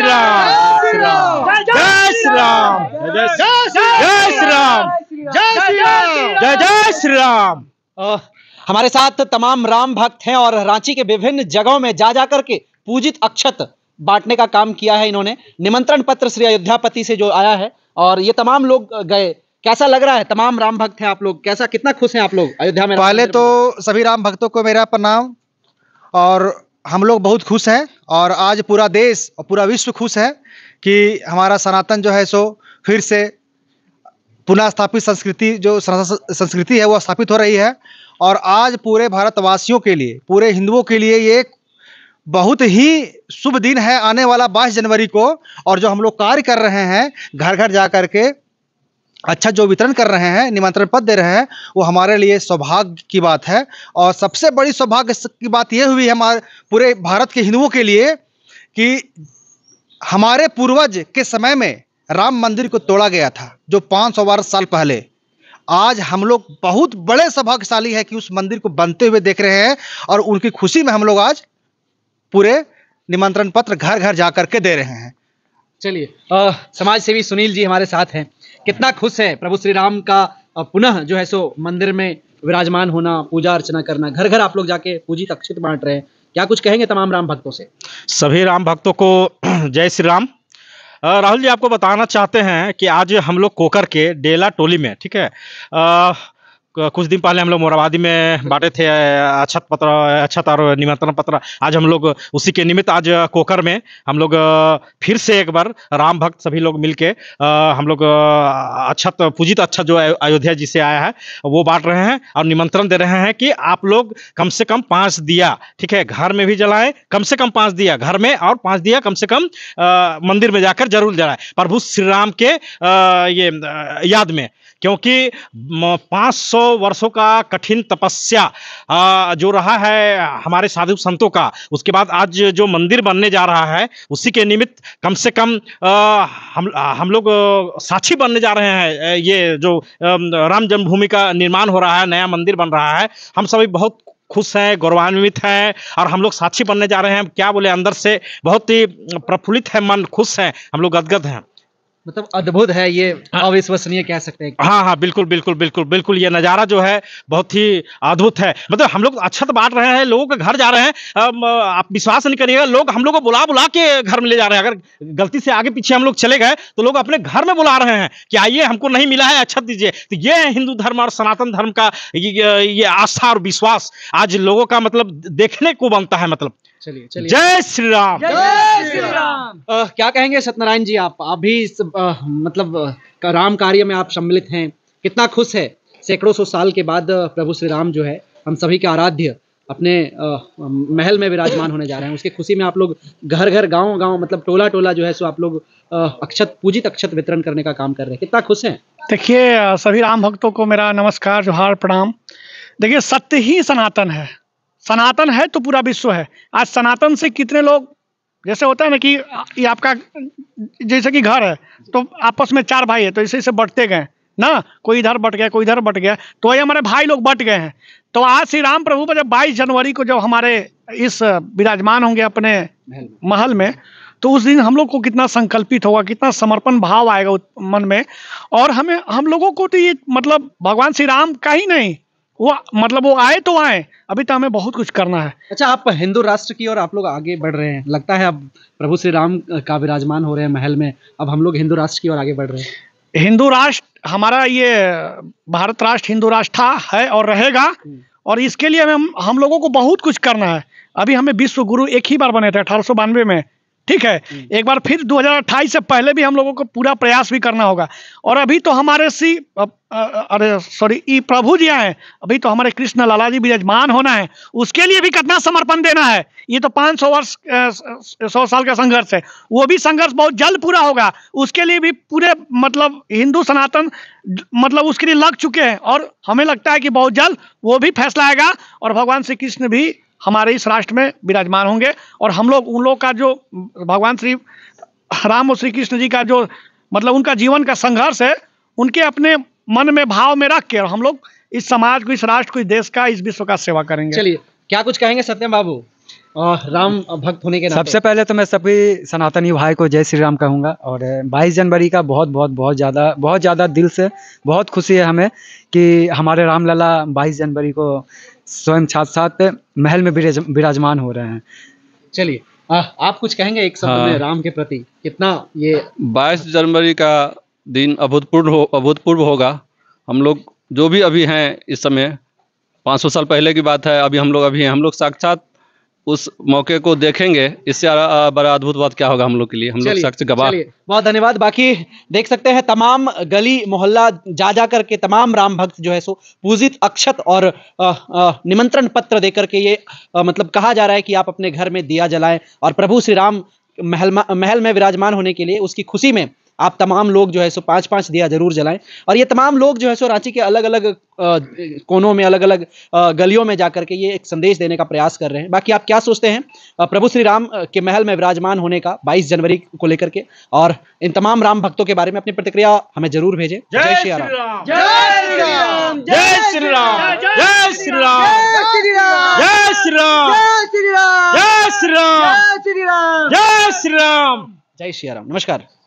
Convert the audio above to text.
श्री राम जय श्री राम जय श्री राम जय श्री राम जय जय श्री राम हमारे साथ तमाम राम भक्त हैं और रांची के विभिन्न जगहों में जा जा करके पूजित अक्षत बांटने का काम किया है इन्होंने निमंत्रण पत्र श्री अयोध्यापति से जो आया है और ये तमाम लोग गए कैसा लग रहा है तमाम राम भक्त हैं आप लोग कैसा कितना खुश हैं आप लोग अयोध्या में पहले तो सभी राम भक्तों को मेरा प्रणाम और हम लोग बहुत खुश हैं और आज पूरा देश और पूरा विश्व खुश है कि हमारा सनातन जो है सो फिर से पुनः स्थापित संस्कृति जो संस्कृति है वो स्थापित हो रही है और आज पूरे भारतवासियों के लिए पूरे हिंदुओं के लिए ये बहुत ही शुभ दिन है आने वाला बाईस जनवरी को और जो हम लोग कार्य कर रहे हैं घर घर जा कर के अच्छा जो वितरण कर रहे हैं निमंत्रण पद दे रहे हैं वो हमारे लिए सौभाग्य की बात है और सबसे बड़ी सौभाग्य की बात यह हुई है हमारे पूरे भारत के हिंदुओं के लिए कि हमारे पूर्वज के समय में राम मंदिर को तोड़ा गया था जो 500 सौ बारह साल पहले आज हम लोग बहुत बड़े सौभाग्यशाली है कि उस मंदिर को बनते हुए देख रहे हैं और उनकी खुशी में हम लोग आज पूरे निमंत्रण पत्र घर घर जा करके दे रहे हैं चलिए समाज सेवी सुनील जी हमारे साथ हैं कितना खुश है प्रभु श्री राम का पुनः जो है सो मंदिर में विराजमान होना पूजा अर्चना करना घर घर आप लोग जाके पूजित अक्षित बांट रहे हैं क्या कुछ कहेंगे तमाम राम भक्तों से सभी राम भक्तों को जय श्री राम राहुल जी आपको बताना चाहते हैं कि आज हम लोग कोकर के डेला टोली में ठीक है आ, कुछ दिन पहले हम लोग मोराबादी में बांटे थे अक्षत अच्छा पत्र अक्षत अच्छा और निमंत्रण पत्र आज हम लोग उसी के निमित्त आज कोकर में हम लोग फिर से एक बार राम भक्त सभी लोग मिलके हम लोग अक्षत अच्छा पूजित अच्छा जो अयोध्या जी से आया है वो बांट रहे हैं और निमंत्रण दे रहे हैं कि आप लोग कम से कम पाँच दिया ठीक है घर में भी जलाएं कम से कम पाँच दिया घर में और पाँच दिया कम से कम मंदिर में जाकर जरूर जलाएं प्रभु श्री राम के ये याद में क्योंकि 500 वर्षों का कठिन तपस्या जो रहा है हमारे साधु संतों का उसके बाद आज जो मंदिर बनने जा रहा है उसी के निमित्त कम से कम हम हम लोग साक्षी बनने जा रहे हैं ये जो राम जन्मभूमि का निर्माण हो रहा है नया मंदिर बन रहा है हम सभी बहुत खुश हैं गौरवान्वित हैं और हम लोग साक्षी बनने जा रहे हैं क्या बोले अंदर से बहुत ही प्रफुल्लित है मन खुश हैं हम लोग गदगद हैं मतलब अद्भुत है ये हाँ। अविश्वसनीय कह सकते हैं हाँ हाँ बिल्कुल बिल्कुल बिल्कुल बिल्कुल ये नज़ारा जो है बहुत ही अद्भुत है मतलब हम लोग अच्छा तो बांट रहे हैं लोगों के घर जा रहे हैं आप विश्वास नहीं करिएगा लोग हम लोग को बुला बुला के घर में ले जा रहे हैं अगर गलती से आगे पीछे हम लोग चले गए तो लोग अपने घर में बुला रहे हैं कि आइए हमको नहीं मिला है अच्छा दीजिए तो ये है हिंदू धर्म और सनातन धर्म का ये आस्था और विश्वास आज लोगों का मतलब देखने को बनता है मतलब चलिए जय श्री राम जय श्री राम क्या कहेंगे सत्यनारायण जी आप अभी मतलब राम कार्य में आप सम्मिलित हैं कितना खुश है सैकड़ों सौ साल के बाद प्रभु श्री राम जो है हम सभी के आराध्य अपने आ, महल में विराजमान होने जा रहे हैं उसकी खुशी में आप लोग घर घर गांव गांव मतलब टोला टोला जो है सो आप लोग अक्षत पूजित अक्षत वितरण करने का काम कर रहे हैं कितना खुश हैं देखिए सभी राम भक्तों को मेरा नमस्कार जोहार प्रणाम देखिए सत्य ही सनातन है सनातन है तो पूरा विश्व है आज सनातन से कितने लोग जैसे होता है ना कि हाँ। ये आपका जैसे कि घर है तो आपस में चार भाई है तो इसे इसे बढ़ते गए ना कोई इधर बट गया कोई इधर बट गया तो ये हमारे भाई लोग बट गए हैं तो आज श्री राम प्रभु पर जब बाईस जनवरी को जब हमारे इस विराजमान होंगे अपने महल में तो उस दिन हम लोग को कितना संकल्पित होगा कितना समर्पण भाव आएगा मन में और हमें हम लोगों को तो ये मतलब भगवान श्री राम का ही नहीं वो मतलब वो आए तो आए अभी तो हमें बहुत कुछ करना है अच्छा आप हिंदू राष्ट्र की और आप लोग आगे बढ़ रहे हैं लगता है अब प्रभु श्री राम का विराजमान हो रहे हैं महल में अब हम लोग हिंदू राष्ट्र की ओर आगे बढ़ रहे हैं हिंदू राष्ट्र हमारा ये भारत राष्ट्र हिंदू राष्ट्र था है और रहेगा हम्म। और इसके लिए हम हम लोगों को बहुत कुछ करना है अभी हमें विश्व गुरु एक ही बार बने थे अठारह में ठीक है हम्म। एक बार फिर 2028 से पहले भी हम लोगों को पूरा प्रयास भी करना होगा और अभी तो हमारे सी अरे सॉरी ई प्रभु जी आए अभी तो हमारे कृष्ण लाला जी विराजमान होना है उसके लिए भी कितना समर्पण देना है ये तो 500 वर्ष सौ साल का संघर्ष है वो भी संघर्ष बहुत जल्द पूरा होगा उसके लिए भी पूरे मतलब हिंदू सनातन मतलब उसके लिए लग चुके हैं और हमें लगता है कि बहुत जल्द वो भी फैसला आएगा और भगवान श्री कृष्ण भी हमारे इस राष्ट्र में विराजमान होंगे और हम लोग उन लोग का जो भगवान श्री राम और श्री कृष्ण जी का जो मतलब उनका जीवन का संघर्ष है उनके अपने मन में भाव में रख के और हम लोग इस समाज को इस राष्ट्र को इस देश का इस विश्व का सेवा करेंगे चलिए क्या कुछ कहेंगे सत्यम बाबू राम भक्त होने के नाते सबसे पहले तो मैं सभी सनातनी भाई को जय श्री राम कहूँगा और 22 जनवरी का बहुत बहुत बहुत ज़्यादा बहुत ज़्यादा दिल से बहुत खुशी है हमें कि हमारे राम लला बाईस जनवरी को स्वयं साथ साथ महल में विराजमान हो रहे हैं चलिए आप कुछ कहेंगे एक हाँ। में राम के प्रति कितना ये 22 जनवरी का दिन अभूतपूर्व हो अभूतपूर्व होगा हम लोग जो भी अभी हैं इस समय 500 साल पहले की बात है अभी हम लोग अभी हैं हम लोग साक्षात उस मौके को देखेंगे इससे बड़ा अद्भुत बात क्या होगा हम लोग के लिए हम लोग सख्त गवाह बहुत धन्यवाद बाकी देख सकते हैं तमाम गली मोहल्ला जा जा करके तमाम राम भक्त जो है सो पूजित अक्षत और आ, आ, निमंत्रण पत्र देकर के ये आ, मतलब कहा जा रहा है कि आप अपने घर में दिया जलाएं और प्रभु श्री राम महल महल में विराजमान होने के लिए उसकी खुशी में आप तमाम लोग जो है सो पाँच पाँच दिया जरूर जलाएं और ये तमाम लोग जो है सो रांची के अलग अलग कोनों में अलग अलग गलियों में जाकर के ये एक संदेश देने का प्रयास कर रहे हैं बाकी आप क्या सोचते हैं प्रभु श्री राम के महल में विराजमान होने का 22 जनवरी को लेकर के और इन तमाम राम भक्तों के बारे में अपनी प्रतिक्रिया हमें जरूर भेजें जय श्री राम जय श्री राम जय श्री राम जय श्री राम जय श्री राम जय श्री राम जय श्री राम जय श्री राम नमस्कार